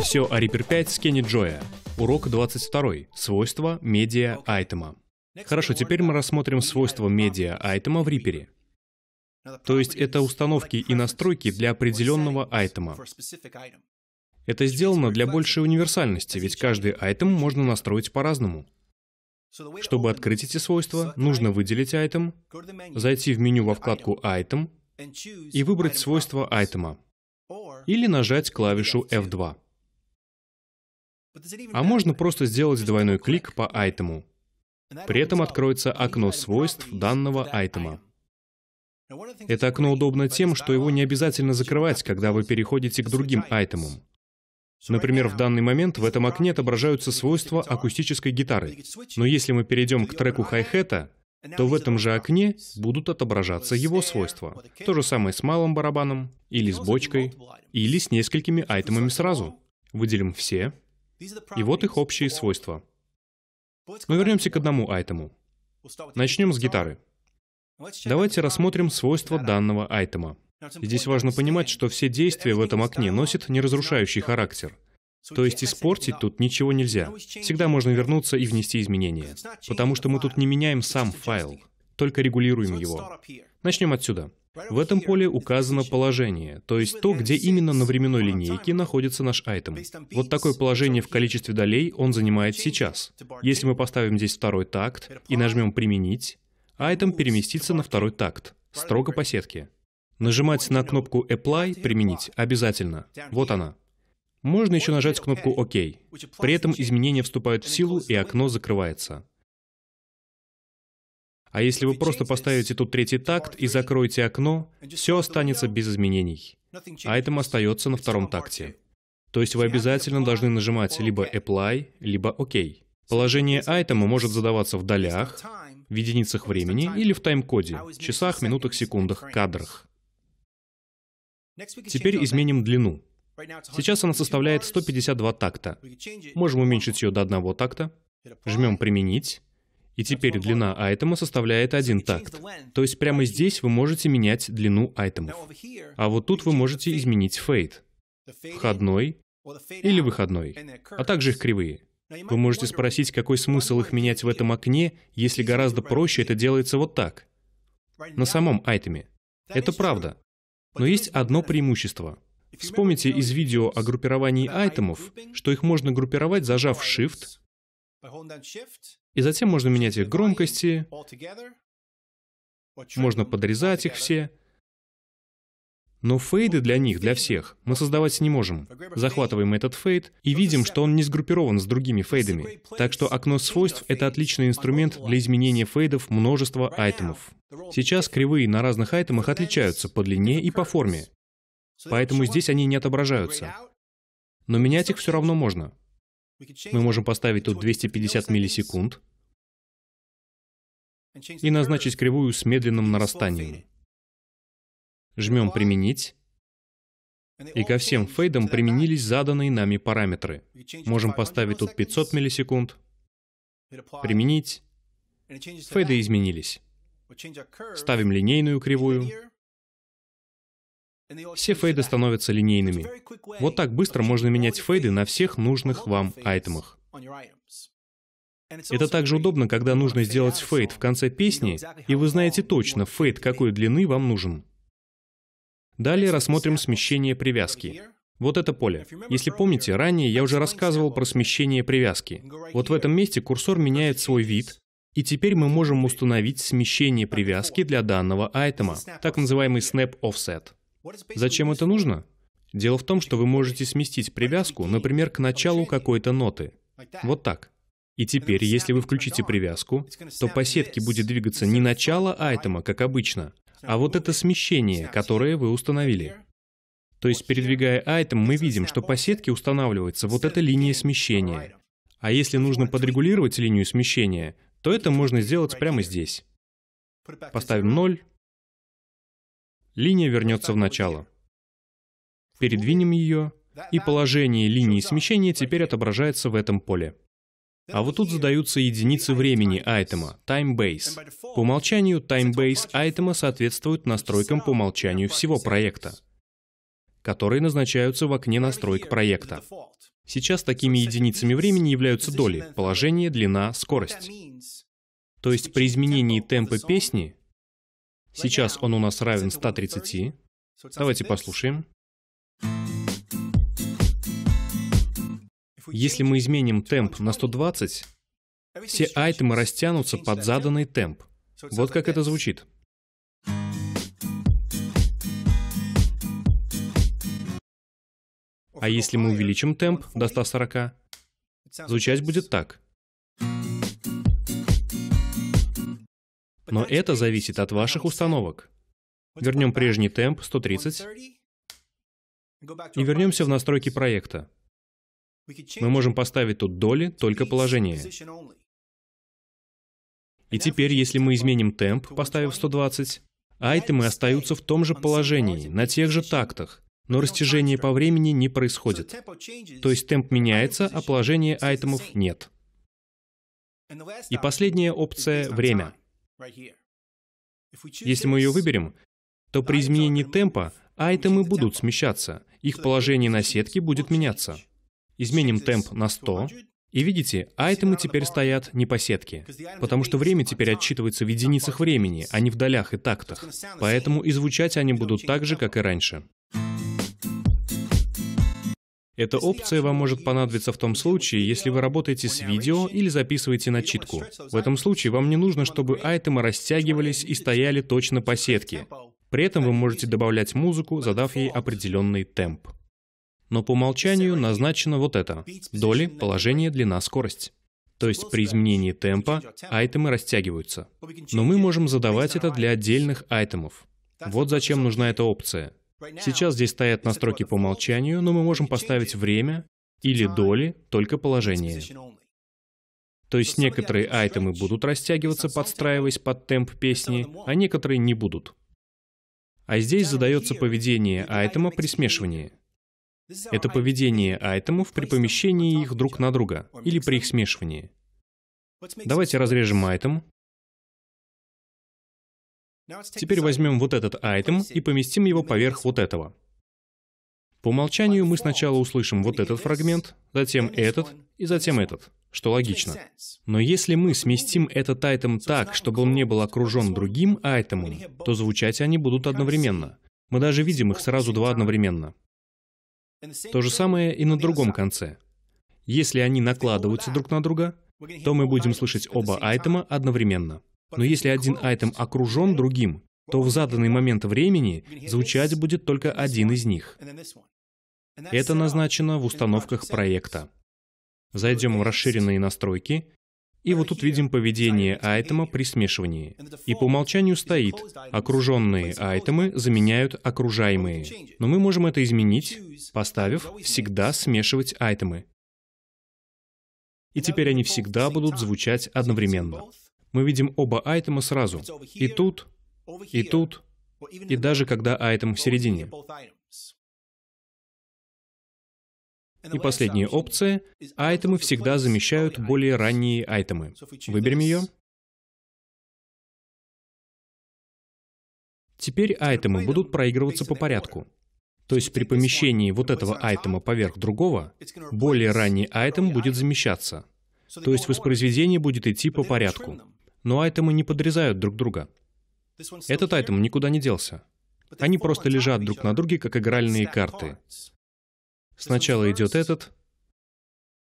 Все о Reaper 5 с Кенни Джоя. Урок 22. Свойства медиа айтема. Хорошо, теперь мы рассмотрим свойства медиа айтема в Reaper. То есть это установки и настройки для определенного айтема. Это сделано для большей универсальности, ведь каждый айтем можно настроить по-разному. Чтобы открыть эти свойства, нужно выделить item, зайти в меню во вкладку item и выбрать свойство item или нажать клавишу F2. А можно просто сделать двойной клик по айтему. При этом откроется окно свойств данного айтема. Это окно удобно тем, что его не обязательно закрывать, когда вы переходите к другим айтемам. Например, в данный момент в этом окне отображаются свойства акустической гитары. Но если мы перейдем к треку хай-хета, то в этом же окне будут отображаться его свойства. То же самое с малым барабаном, или с бочкой, или с несколькими айтемами сразу. Выделим все, и вот их общие свойства. Мы вернемся к одному айтему. Начнем с гитары. Давайте рассмотрим свойства данного айтема. Здесь важно понимать, что все действия в этом окне носят неразрушающий характер. То есть испортить тут ничего нельзя. Всегда можно вернуться и внести изменения. Потому что мы тут не меняем сам файл, только регулируем его. Начнем отсюда. В этом поле указано положение, то есть то, где именно на временной линейке находится наш айтем. Вот такое положение в количестве долей он занимает сейчас. Если мы поставим здесь второй такт и нажмем «Применить», айтем переместится на второй такт, строго по сетке. Нажимать на кнопку «Apply» — «Применить» обязательно. Вот она. Можно еще нажать кнопку «Ок». При этом изменения вступают в силу, и окно закрывается. А если вы просто поставите тут третий такт и закроете окно, все останется без изменений. А этому остается на втором такте. То есть вы обязательно должны нажимать либо «Apply», либо OK. Положение айтема может задаваться в долях, в единицах времени или в тайм-коде, часах, минутах, секундах, кадрах. Теперь изменим длину. Сейчас она составляет 152 такта. Можем уменьшить ее до одного такта. Жмем «Применить». И теперь длина айтема составляет один такт. То есть прямо здесь вы можете менять длину айтемов. А вот тут вы можете изменить фейт, Входной или выходной, а также их кривые. Вы можете спросить, какой смысл их менять в этом окне, если гораздо проще это делается вот так, на самом айтеме. Это правда. Но есть одно преимущество. Вспомните из видео о группировании айтемов, что их можно группировать, зажав Shift, и затем можно менять их громкости, можно подрезать их все, но фейды для них, для всех, мы создавать не можем. Захватываем этот фейд и видим, что он не сгруппирован с другими фейдами. Так что окно свойств — это отличный инструмент для изменения фейдов множества айтемов. Сейчас кривые на разных айтемах отличаются по длине и по форме. Поэтому здесь они не отображаются. Но менять их все равно можно. Мы можем поставить тут 250 миллисекунд и назначить кривую с медленным нарастанием. Жмем «Применить». И ко всем фейдам применились заданные нами параметры. Можем поставить тут 500 миллисекунд, применить, фейды изменились. Ставим линейную кривую, все фейды становятся линейными. Вот так быстро можно менять фейды на всех нужных вам айтемах. Это также удобно, когда нужно сделать фейд в конце песни, и вы знаете точно, фейд какой длины вам нужен. Далее рассмотрим смещение привязки. Вот это поле. Если помните, ранее я уже рассказывал про смещение привязки. Вот в этом месте курсор меняет свой вид, и теперь мы можем установить смещение привязки для данного айтема, так называемый Snap Offset. Зачем это нужно? Дело в том, что вы можете сместить привязку, например, к началу какой-то ноты. Вот так. И теперь, если вы включите привязку, то по сетке будет двигаться не начало айтема, как обычно, а вот это смещение, которое вы установили. То есть, передвигая айтем, мы видим, что по сетке устанавливается вот эта линия смещения. А если нужно подрегулировать линию смещения, то это можно сделать прямо здесь. Поставим 0. Линия вернется в начало. Передвинем ее, и положение линии смещения теперь отображается в этом поле. А вот тут задаются единицы времени айтема, time base. По умолчанию time base айтема соответствует настройкам по умолчанию всего проекта, которые назначаются в окне настроек проекта. Сейчас такими единицами времени являются доли, положение, длина, скорость. То есть при изменении темпа песни, сейчас он у нас равен 130, давайте послушаем, Если мы изменим темп на 120, все айтемы растянутся под заданный темп. Вот как это звучит. А если мы увеличим темп до 140, звучать будет так. Но это зависит от ваших установок. Вернем прежний темп 130 и вернемся в настройки проекта. Мы можем поставить тут доли, только положение. И теперь, если мы изменим темп, поставив 120, айтемы остаются в том же положении, на тех же тактах, но растяжение по времени не происходит. То есть темп меняется, а положение айтемов нет. И последняя опция — время. Если мы ее выберем, то при изменении темпа айтемы будут смещаться, их положение на сетке будет меняться изменим темп на 100, и видите, айтемы теперь стоят не по сетке, потому что время теперь отчитывается в единицах времени, а не в долях и тактах. Поэтому и звучать они будут так же, как и раньше. Эта опция вам может понадобиться в том случае, если вы работаете с видео или записываете начитку. В этом случае вам не нужно, чтобы айтемы растягивались и стояли точно по сетке. При этом вы можете добавлять музыку, задав ей определенный темп но по умолчанию назначено вот это – доли, положение, длина, скорость. То есть при изменении темпа айтемы растягиваются. Но мы можем задавать это для отдельных айтемов. Вот зачем нужна эта опция. Сейчас здесь стоят настройки по умолчанию, но мы можем поставить время или доли, только положение. То есть некоторые айтемы будут растягиваться, подстраиваясь под темп песни, а некоторые не будут. А здесь задается поведение айтема при смешивании. Это поведение айтемов при помещении их друг на друга или при их смешивании. Давайте разрежем айтем. Теперь возьмем вот этот айтем и поместим его поверх вот этого. По умолчанию мы сначала услышим вот этот фрагмент, затем этот и затем этот, что логично. Но если мы сместим этот айтем так, чтобы он не был окружен другим айтемом, то звучать они будут одновременно. Мы даже видим их сразу два одновременно. То же самое и на другом конце. Если они накладываются друг на друга, то мы будем слышать оба айтема одновременно. Но если один айтем окружен другим, то в заданный момент времени звучать будет только один из них. Это назначено в установках проекта. Зайдем в расширенные настройки и вот тут видим поведение айтема при смешивании. И по умолчанию стоит, окруженные айтемы заменяют окружаемые. Но мы можем это изменить, поставив «всегда смешивать айтемы». И теперь они всегда будут звучать одновременно. Мы видим оба айтема сразу. И тут, и тут, и даже когда айтем в середине. И последняя опция — айтемы всегда замещают более ранние айтемы. Выберем ее. Теперь айтемы будут проигрываться по порядку. То есть при помещении вот этого айтема поверх другого, более ранний айтем будет замещаться. То есть воспроизведение будет идти по порядку. Но айтемы не подрезают друг друга. Этот айтем никуда не делся. Они просто лежат друг на друге, как игральные карты. Сначала идет этот,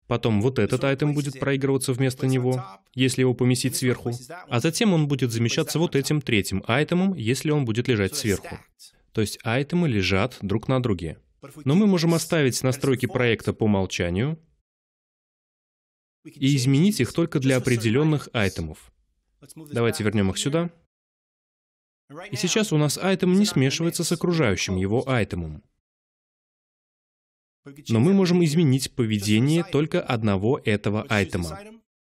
потом вот этот айтем будет проигрываться вместо него, если его поместить сверху, а затем он будет замещаться вот этим третьим айтемом, если он будет лежать сверху. То есть айтемы лежат друг на друге. Но мы можем оставить настройки проекта по умолчанию и изменить их только для определенных айтемов. Давайте вернем их сюда. И сейчас у нас айтем не смешивается с окружающим его айтемом. Но мы можем изменить поведение только одного этого айтема.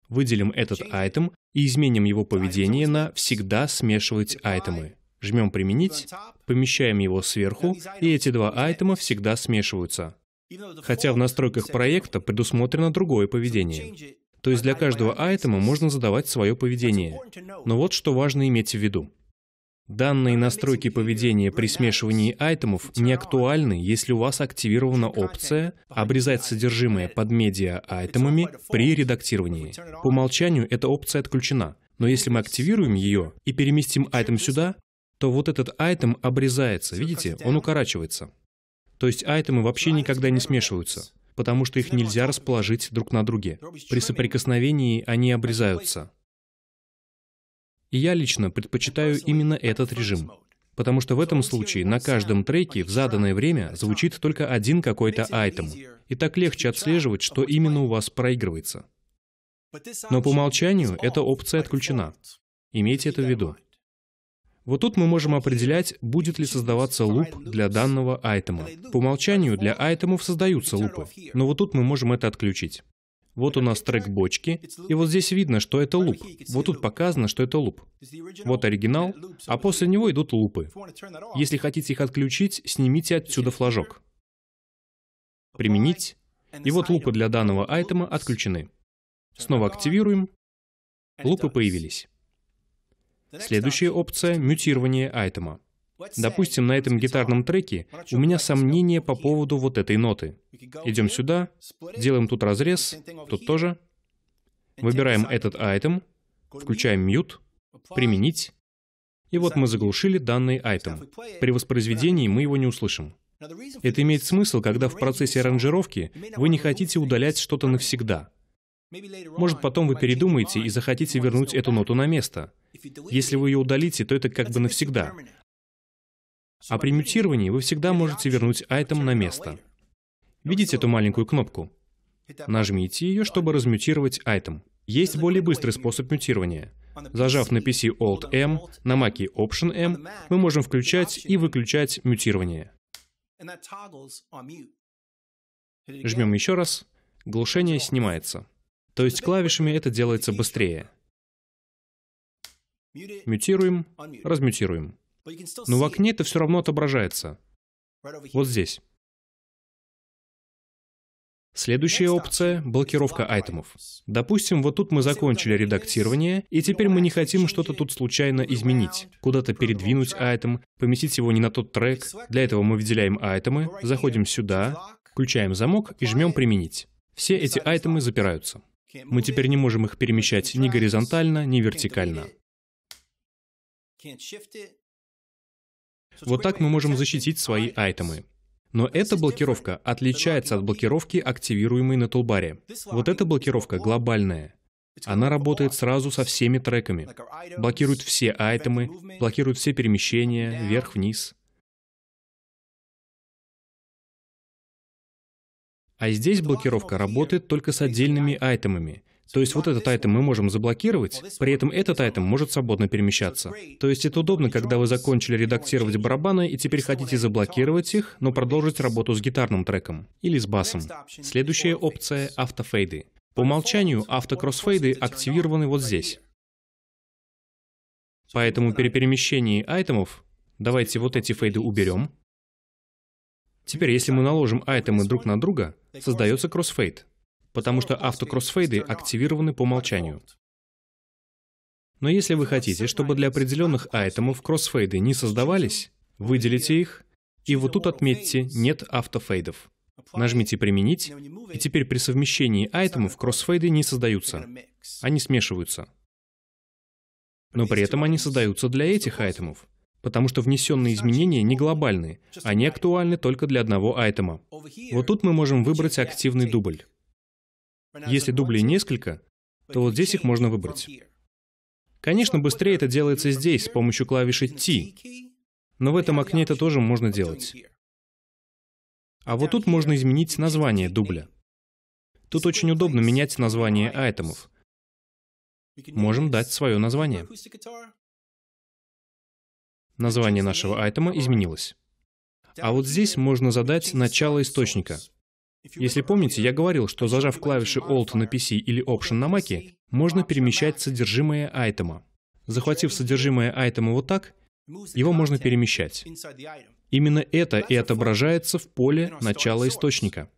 Выделим этот айтем и изменим его поведение на «всегда смешивать айтемы». Жмем «Применить», помещаем его сверху, и эти два айтема всегда смешиваются. Хотя в настройках проекта предусмотрено другое поведение. То есть для каждого айтема можно задавать свое поведение. Но вот что важно иметь в виду. Данные настройки поведения при смешивании айтемов не актуальны, если у вас активирована опция «Обрезать содержимое под медиа айтемами при редактировании». По умолчанию эта опция отключена, но если мы активируем ее и переместим айтем сюда, то вот этот айтем обрезается, видите, он укорачивается. То есть айтемы вообще никогда не смешиваются, потому что их нельзя расположить друг на друге. При соприкосновении они обрезаются. И я лично предпочитаю именно этот режим, потому что в этом случае на каждом треке в заданное время звучит только один какой-то айтем, и так легче отслеживать, что именно у вас проигрывается. Но по умолчанию эта опция отключена. Имейте это в виду. Вот тут мы можем определять, будет ли создаваться луп для данного айтема. По умолчанию для айтемов создаются лупы, но вот тут мы можем это отключить. Вот у нас трек бочки, и вот здесь видно, что это луп. Вот тут показано, что это луп. Вот оригинал, а после него идут лупы. Если хотите их отключить, снимите отсюда флажок. Применить. И вот лупы для данного айтема отключены. Снова активируем. Лупы появились. Следующая опция — мютирование айтема. Допустим, на этом гитарном треке у меня сомнения по поводу вот этой ноты. Идем сюда, делаем тут разрез, тут тоже. Выбираем этот айтем, включаем mute, применить. И вот мы заглушили данный айтем. При воспроизведении мы его не услышим. Это имеет смысл, когда в процессе аранжировки вы не хотите удалять что-то навсегда. Может, потом вы передумаете и захотите вернуть эту ноту на место. Если вы ее удалите, то это как бы навсегда. А при мутировании вы всегда можете вернуть айтем на место. Видите эту маленькую кнопку? Нажмите ее, чтобы размутировать айтем. Есть более быстрый способ мутирования. Зажав на PC Alt-M, на Mac Option-M, мы можем включать и выключать мутирование. Жмем еще раз. Глушение снимается. То есть клавишами это делается быстрее. Мютируем, размютируем. Но в окне это все равно отображается. Вот здесь. Следующая опция — блокировка айтемов. Допустим, вот тут мы закончили редактирование, и теперь мы не хотим что-то тут случайно изменить. Куда-то передвинуть айтем, поместить его не на тот трек. Для этого мы выделяем айтемы, заходим сюда, включаем замок и жмем «Применить». Все эти айтемы запираются. Мы теперь не можем их перемещать ни горизонтально, ни вертикально. Вот так мы можем защитить свои айтемы. Но эта блокировка отличается от блокировки, активируемой на тулбаре. Вот эта блокировка глобальная. Она работает сразу со всеми треками. Блокирует все айтемы, блокирует все перемещения, вверх-вниз. А здесь блокировка работает только с отдельными айтемами — то есть вот этот айтем мы можем заблокировать, при этом этот айтем может свободно перемещаться. То есть это удобно, когда вы закончили редактировать барабаны и теперь хотите заблокировать их, но продолжить работу с гитарным треком или с басом. Следующая опция — автофейды. По умолчанию автокроссфейды активированы вот здесь. Поэтому при перемещении айтемов давайте вот эти фейды уберем. Теперь, если мы наложим айтемы друг на друга, создается кроссфейд потому что автокроссфейды активированы по умолчанию. Но если вы хотите, чтобы для определенных айтемов кроссфейды не создавались, выделите их, и вот тут отметьте «Нет автофейдов». Нажмите «Применить», и теперь при совмещении айтемов кроссфейды не создаются. Они смешиваются. Но при этом они создаются для этих айтемов, потому что внесенные изменения не глобальны, они актуальны только для одного айтема. Вот тут мы можем выбрать активный дубль. Если дублей несколько, то вот здесь их можно выбрать. Конечно, быстрее это делается здесь, с помощью клавиши T, но в этом окне это тоже можно делать. А вот тут можно изменить название дубля. Тут очень удобно менять название айтемов. Можем дать свое название. Название нашего айтема изменилось. А вот здесь можно задать начало источника — если помните, я говорил, что зажав клавиши Alt на PC или Option на Mac, можно перемещать содержимое айтема. Захватив содержимое айтема вот так, его можно перемещать. Именно это и отображается в поле начала источника.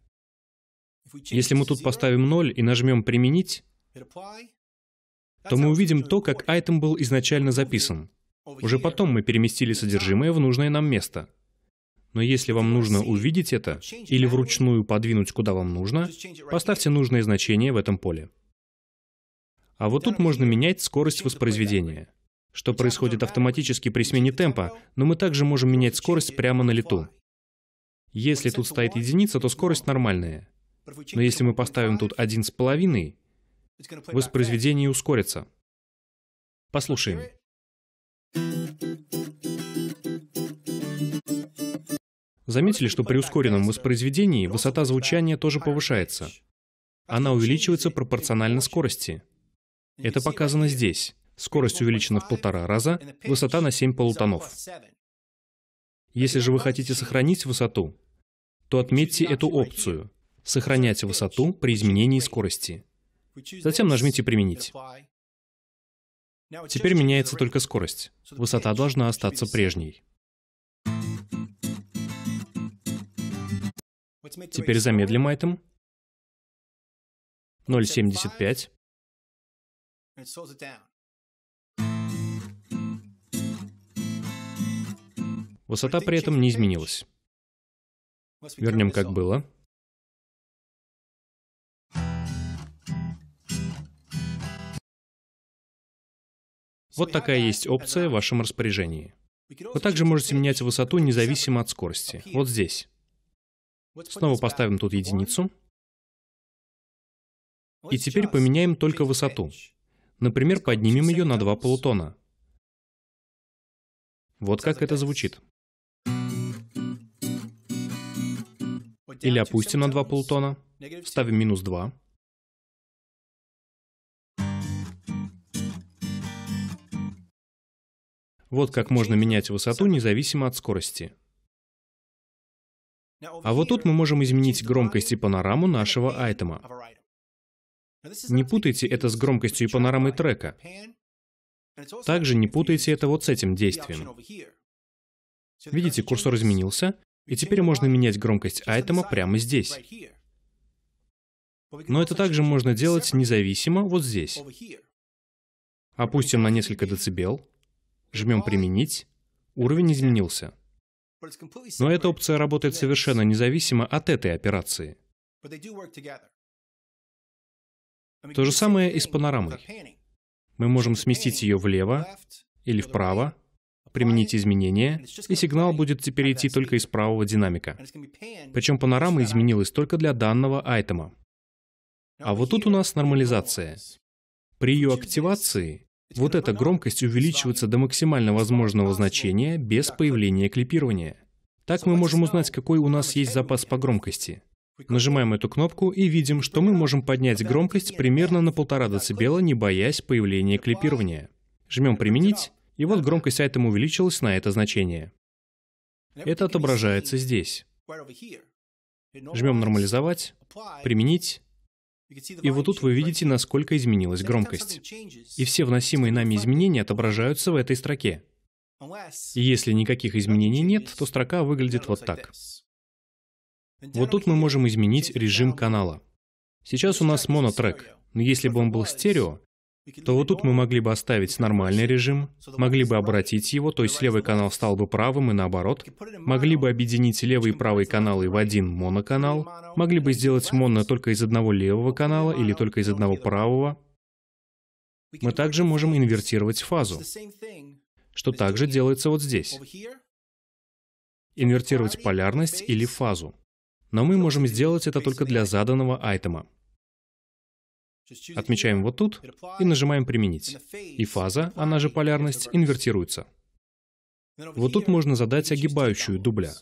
Если мы тут поставим 0 и нажмем «Применить», то мы увидим то, как айтем был изначально записан. Уже потом мы переместили содержимое в нужное нам место — но если вам нужно увидеть это или вручную подвинуть куда вам нужно, поставьте нужное значение в этом поле. А вот тут можно менять скорость воспроизведения, что происходит автоматически при смене темпа, но мы также можем менять скорость прямо на лету. Если тут стоит единица, то скорость нормальная. Но если мы поставим тут один с половиной, воспроизведение ускорится. Послушаем. Заметили, что при ускоренном воспроизведении высота звучания тоже повышается. Она увеличивается пропорционально скорости. Это показано здесь. Скорость увеличена в полтора раза, высота на 7 полутонов. Если же вы хотите сохранить высоту, то отметьте эту опцию «Сохранять высоту при изменении скорости». Затем нажмите «Применить». Теперь меняется только скорость. Высота должна остаться прежней. Теперь замедлим айтем. 0,75. Высота при этом не изменилась. Вернем как было. Вот такая есть опция в вашем распоряжении. Вы также можете менять высоту независимо от скорости. Вот здесь. Снова поставим тут единицу. И теперь поменяем только высоту. Например, поднимем ее на 2 полутона. Вот как это звучит. Или опустим на 2 полутона, ставим минус 2. Вот как можно менять высоту независимо от скорости. А вот тут мы можем изменить громкость и панораму нашего айтема. Не путайте это с громкостью и панорамой трека. Также не путайте это вот с этим действием. Видите, курсор изменился, и теперь можно менять громкость айтема прямо здесь. Но это также можно делать независимо вот здесь. Опустим на несколько децибел, жмем «Применить», уровень изменился. Но эта опция работает совершенно независимо от этой операции. То же самое и с панорамой. Мы можем сместить ее влево или вправо, применить изменения, и сигнал будет теперь идти только из правого динамика. Причем панорама изменилась только для данного айтема. А вот тут у нас нормализация. При ее активации вот эта громкость увеличивается до максимально возможного значения без появления клипирования. Так мы можем узнать, какой у нас есть запас по громкости. Нажимаем эту кнопку и видим, что мы можем поднять громкость примерно на полтора децибела, не боясь появления клипирования. Жмем «Применить», и вот громкость айтема увеличилась на это значение. Это отображается здесь. Жмем «Нормализовать», «Применить», и вот тут вы видите, насколько изменилась громкость. И все вносимые нами изменения отображаются в этой строке. И если никаких изменений нет, то строка выглядит вот так. Вот тут мы можем изменить режим канала. Сейчас у нас монотрек, но если бы он был стерео, то вот тут мы могли бы оставить нормальный режим, могли бы обратить его, то есть левый канал стал бы правым и наоборот, могли бы объединить левый и правый каналы в один моноканал, могли бы сделать моно только из одного левого канала или только из одного правого. Мы также можем инвертировать фазу, что также делается вот здесь. Инвертировать полярность или фазу. Но мы можем сделать это только для заданного айтема. Отмечаем вот тут и нажимаем «Применить». И фаза, она же полярность, инвертируется. Вот тут можно задать огибающую дубля.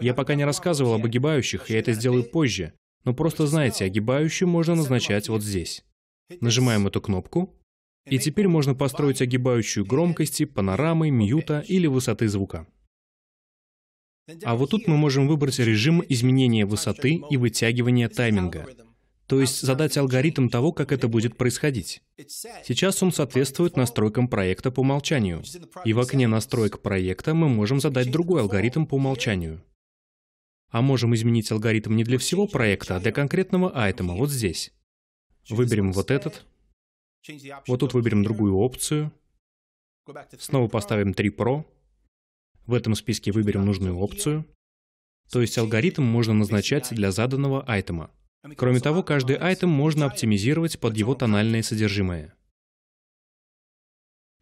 Я пока не рассказывал об огибающих, я это сделаю позже, но просто знаете, огибающую можно назначать вот здесь. Нажимаем эту кнопку, и теперь можно построить огибающую громкости, панорамы, мьюта или высоты звука. А вот тут мы можем выбрать режим изменения высоты и вытягивания тайминга то есть задать алгоритм того, как это будет происходить. Сейчас он соответствует настройкам проекта по умолчанию, и в окне настроек проекта мы можем задать другой алгоритм по умолчанию. А можем изменить алгоритм не для всего проекта, а для конкретного айтема, вот здесь. Выберем вот этот, вот тут выберем другую опцию, снова поставим 3 Pro, в этом списке выберем нужную опцию, то есть алгоритм можно назначать для заданного айтема. Кроме того, каждый айтем можно оптимизировать под его тональное содержимое.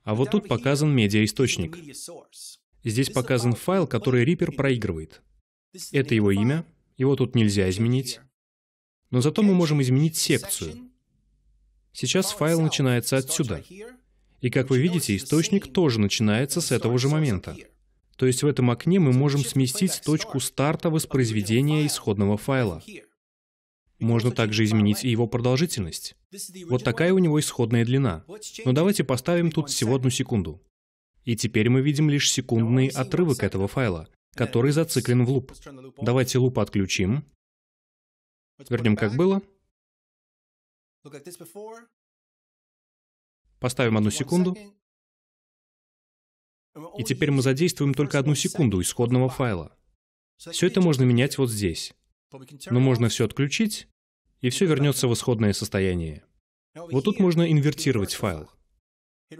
А вот тут показан медиаисточник. Здесь показан файл, который Reaper проигрывает. Это его имя, его тут нельзя изменить. Но зато мы можем изменить секцию. Сейчас файл начинается отсюда. И как вы видите, источник тоже начинается с этого же момента. То есть в этом окне мы можем сместить точку старта воспроизведения исходного файла. Можно также изменить и его продолжительность. Вот такая у него исходная длина. Но ну, давайте поставим тут всего одну секунду. И теперь мы видим лишь секундный отрывок этого файла, который зациклен в луп. Давайте луп отключим. Вернем как было. Поставим одну секунду. И теперь мы задействуем только одну секунду исходного файла. Все это можно менять вот здесь. Но можно все отключить, и все вернется в исходное состояние. Вот тут можно инвертировать файл.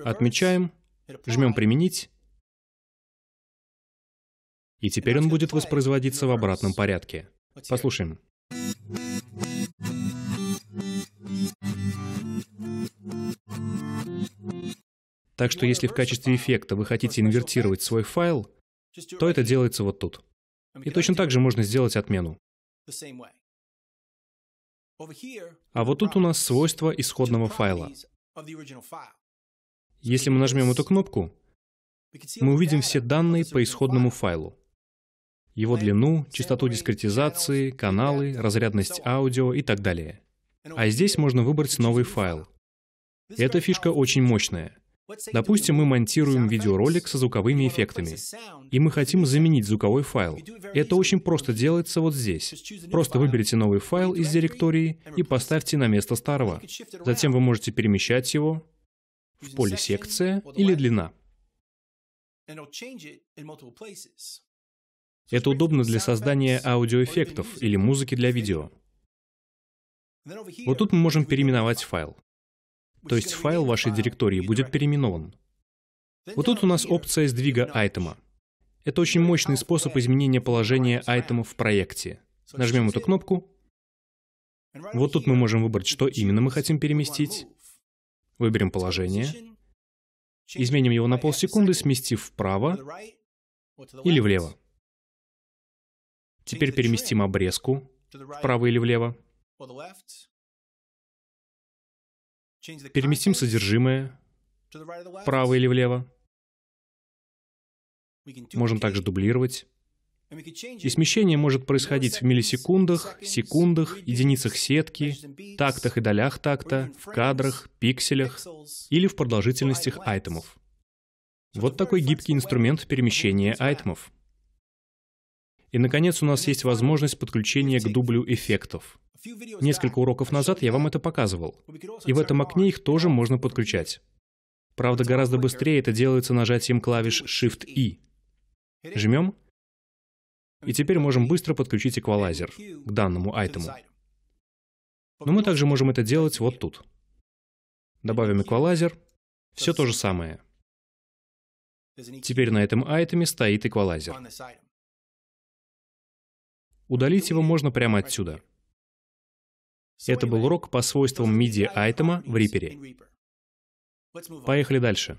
Отмечаем, жмем «Применить», и теперь он будет воспроизводиться в обратном порядке. Послушаем. Так что если в качестве эффекта вы хотите инвертировать свой файл, то это делается вот тут. И точно так же можно сделать отмену. А вот тут у нас свойства исходного файла. Если мы нажмем эту кнопку, мы увидим все данные по исходному файлу. Его длину, частоту дискретизации, каналы, разрядность аудио и так далее. А здесь можно выбрать новый файл. Эта фишка очень мощная. Допустим, мы монтируем видеоролик со звуковыми эффектами, и мы хотим заменить звуковой файл. Это очень просто делается вот здесь. Просто выберите новый файл из директории и поставьте на место старого. Затем вы можете перемещать его в поле «Секция» или «Длина». Это удобно для создания аудиоэффектов или музыки для видео. Вот тут мы можем переименовать файл то есть файл вашей директории будет переименован. Вот тут у нас опция сдвига айтема. Это очень мощный способ изменения положения айтема в проекте. Нажмем эту кнопку. Вот тут мы можем выбрать, что именно мы хотим переместить. Выберем положение. Изменим его на полсекунды, сместив вправо или влево. Теперь переместим обрезку вправо или влево. Переместим содержимое вправо или влево. Можем также дублировать. И смещение может происходить в миллисекундах, секундах, единицах сетки, тактах и долях такта, в кадрах, пикселях или в продолжительностях айтемов. Вот такой гибкий инструмент перемещения айтемов. И, наконец, у нас есть возможность подключения к дублю эффектов. Несколько уроков назад я вам это показывал. И в этом окне их тоже можно подключать. Правда, гораздо быстрее это делается нажатием клавиш Shift-E. Жмем. И теперь можем быстро подключить эквалайзер к данному айтему. Но мы также можем это делать вот тут. Добавим эквалайзер. Все то же самое. Теперь на этом айтеме стоит эквалайзер. Удалить его можно прямо отсюда. Это был урок по свойствам MIDI-айтема в Reaper. Поехали дальше.